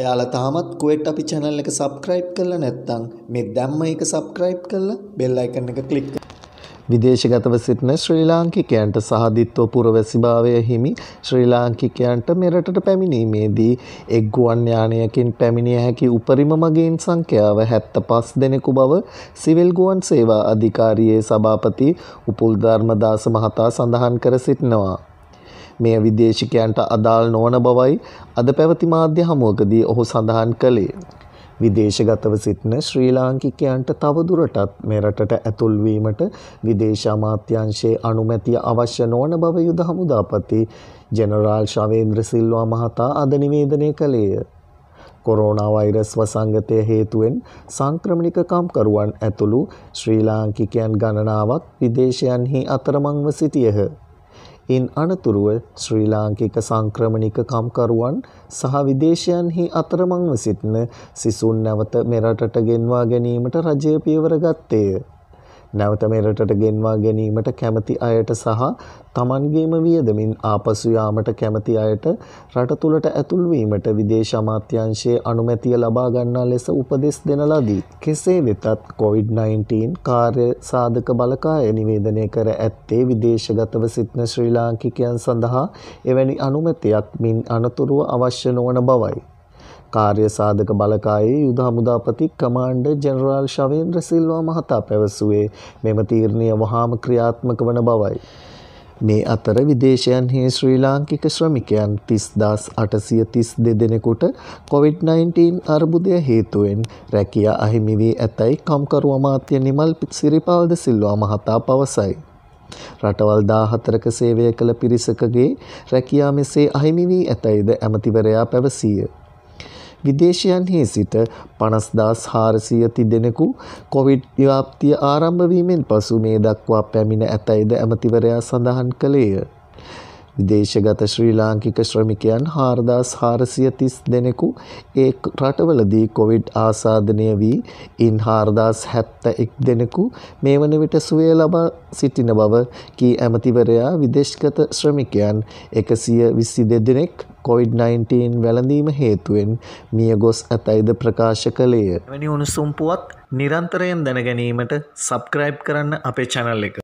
ඔයාලා තාමත් කුවෙට් අපි channel එක subscribe කරලා නැත්නම් මේ දැම්ම එක subscribe කරලා bell icon එක click කරන්න. විදේශගතව සිටින ශ්‍රී ලාංකිකයන්ට සහදිත්ව පුරවැසිභාවය හිමි ශ්‍රී ලාංකිකයන්ට මෙරටට පැමිණීමේදී එක් ගුවන් යානයකින් පැමිණිය හැකි උපරිම මගීන් සංඛ්‍යාව 75 දෙනෙකු බව සිවිල් ගුවන් සේවා අධිකාරියේ සභාපති උපුල් ධර්මදාස මහතා සඳහන් කර සිටිනවා. මෙය විදේශිකයන්ට අදාළ නොවන බවයි අද පැවති මාධ්‍ය හමුවකදී ඔහු සඳහන් කළේ. විදේශගතව සිටින ශ්‍රී ලාංකිකයන්ට තවදුරටත් මෙරටට ඇතුල්වීමට විදේශ අමාත්‍යංශයේ අනුමැතිය අවශ්‍ය නොවන බව යුද හමුදාපති ජෙනරාල් ශවේන්ද්‍ර සිල්වා මහතා අද නිවේදනය කළේය. කොරෝනා වෛරස් වසංගතය හේතුවෙන් සංක්‍රමණික කම්කරුවන් ඇතුළු ශ්‍රී ලාංකිකයන් ගණනාවක් විදේශයන්හි අතරමංව සිටියහ. ඉන් අනතුරුව ශ්‍රී ලාංකික සංක්‍රමණික කම්කරුවන් සහ විදේශයන්හි අතරමංව සිටින සිසුන් නැවත මෙරටට ගෙන්වා ගැනීමට රජය පියවර ගත්තේය. නැවත මේ රටට ගෙන්වා ගැනීමට කැමති අයට සහ තමන්ගේම වියදමින් ආපසු යාමට කැමති අයට රට තුලට ඇතුල් වීමට විදේශ අමාත්‍යාංශයේ අනුමැතිය ලබා ගන්නා ලෙස උපදෙස් දෙන ලදී. කෙසේ වෙතත් COVID-19 කාර්ය සාධක බලකාය නිවේදනය කර ඇත්තේ විදේශගතව සිටින ශ්‍රී ලාංකිකයන් සඳහා එවැනි අනුමැතියක් මින් අනතුරුව අවශ්‍ය නොවන බවයි. කාර්ය සාධක බලකායේ යුද හමුදාපති කමාන්ඩර් ජෙනරාල් ශවේන්ද්‍ර සිල්වා මහතා පැවසුවේ මෙම තීරණය වහාම ක්‍රියාත්මක වන බවයි. මේ අතර විදේශයන් හේ ශ්‍රී ලාංකික ශ්‍රමිකයන් තිස්දස් අටසිය තිස් දෙදෙනෙකුට කොවිD-19 අර්බුදය හේතුවෙන් රැකිය අහිමි වී ඇතැයි කම්කරු අමාත්‍ය නිමල් සිරිපාල්ද සිල්වා මහතා පවසයි. රටවල් 14ක සේවය කළ පිරිසකගේ රැකියා මෙසේ අහිමි වී ඇතැයිද ඇමතිවරයා පැවසීය. විදේශයන්හි සිට පනස්දාස් හාරසියති දෙනෙකු කොවිඩ් ව්‍යාප්තිය ආරම්භවීමෙන් පසු මේ දක්වා පැමිණ ඇතැයිද ඇමතිවරයා සඳහන් කළේය. විදේශගත ශ්‍රී ලාංකික ශ්‍රමිකයන් 4430 දෙනෙකු ඒ රටවලදී කොවිඩ් ආසාදනය වී ඉන් 4071 දෙනෙකු මේ වන විට සුවය ලබා සිටින බව කී ඇමතිවරයා විදේශගත ශ්‍රමිකයන් 122 දෙනෙක් COVID-19 වැළඳීම හේතුවෙන් මිය ගොස් ඇතයිද ප්‍රකාශ කළේය. වැනි උණුසුම් පුවත් නිරන්තරයෙන් දැනගැනීමට සබ්ස්ක්‍රයිබ් කරන්න අපේ channel එක